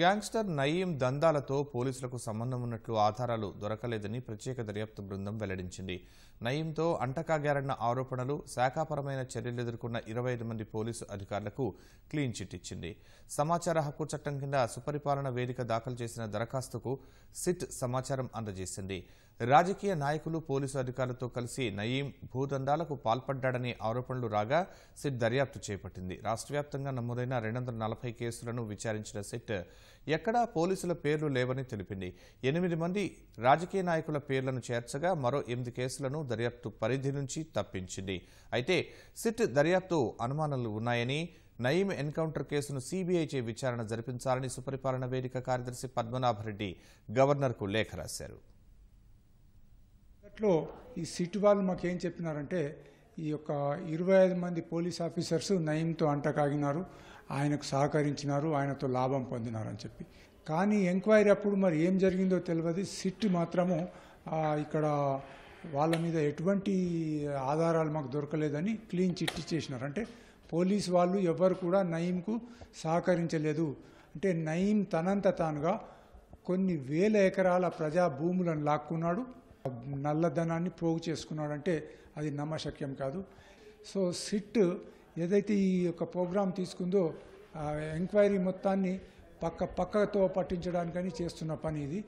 gangster Nayeem దందాలతో పోలీసులకు సంబంధం ఉన్నట్లు ఆధారాలు దొరకలేదని ప్రత్యేక దర్యాప్తు బృందం వెల్లడించింది నయీంతో అంటకాగారన్న ఆరోపణలు శాఖాపరమైన చర్యలు ఎదుర్కొన్న ఇరవై మంది పోలీసు అధికారులకు క్లీన్ చిట్ ఇచ్చింది సమాచార హక్కు చట్టం కింద సుపరిపాలన వేదిక దాఖలు చేసిన దరఖాస్తుకు సిట్ సమాచారం అందజేసింది రాజకీయ నాయకులు పోలీసు అధికారులతో కలిసి నయీం భూదందాలకు పాల్పడ్డాడని ఆరోపణలు రాగా సిట్ దర్యాప్తు చేపట్టింది రాష్ట్ర వ్యాప్తంగా నమోదైన రెండు నలభై కేసులను విచారించిన సిట్ ఎక్కడా పోలీసుల పేర్లు లేవని తెలిపింది ఎనిమిది మంది రాజకీయ నాయకుల పేర్లను చేర్చగా మరో ఎనిమిది కేసులను దర్యాప్తు పరిధి నుంచి తప్పించింది అయితే సిట్ దర్యాప్తు అనుమానాలు ఉన్నాయని నయీం ఎన్కౌంటర్ కేసును సీబీఐచే విచారణ జరిపించాలని సుపరిపాలన వేదిక కార్యదర్శి పద్మనాభరెడ్డి గవర్నర్కు లేఖ రాశారు మొదట్లో ఈ సిటీ వాళ్ళు మాకు ఏం చెప్పినారంటే ఈ యొక్క ఇరవై ఐదు మంది పోలీస్ ఆఫీసర్స్ నయంతో అంటకాగినారు ఆయనకు సహకరించినారు ఆయనతో లాభం పొందినారు అని చెప్పి కానీ ఎంక్వైరీ అప్పుడు మరి ఏం జరిగిందో తెలియదు సిట్ మాత్రము ఇక్కడ వాళ్ళ మీద ఎటువంటి ఆధారాలు మాకు దొరకలేదని క్లీన్ చిట్ ఇచ్చేసినారు అంటే పోలీస్ వాళ్ళు ఎవరు కూడా నయీంకు సహకరించలేదు అంటే నయీం తనంత తానుగా కొన్ని వేల ఎకరాల ప్రజా భూములను లాక్కున్నాడు నల్లధనాన్ని ప్రోగు చేసుకున్నాడంటే అది నమ్మశక్యం కాదు సో సిట్ ఏదైతే ఈ యొక్క ప్రోగ్రాం తీసుకుందో ఎంక్వైరీ మొత్తాన్ని పక్క పక్కతో పట్టించడానికని చేస్తున్న పని ఇది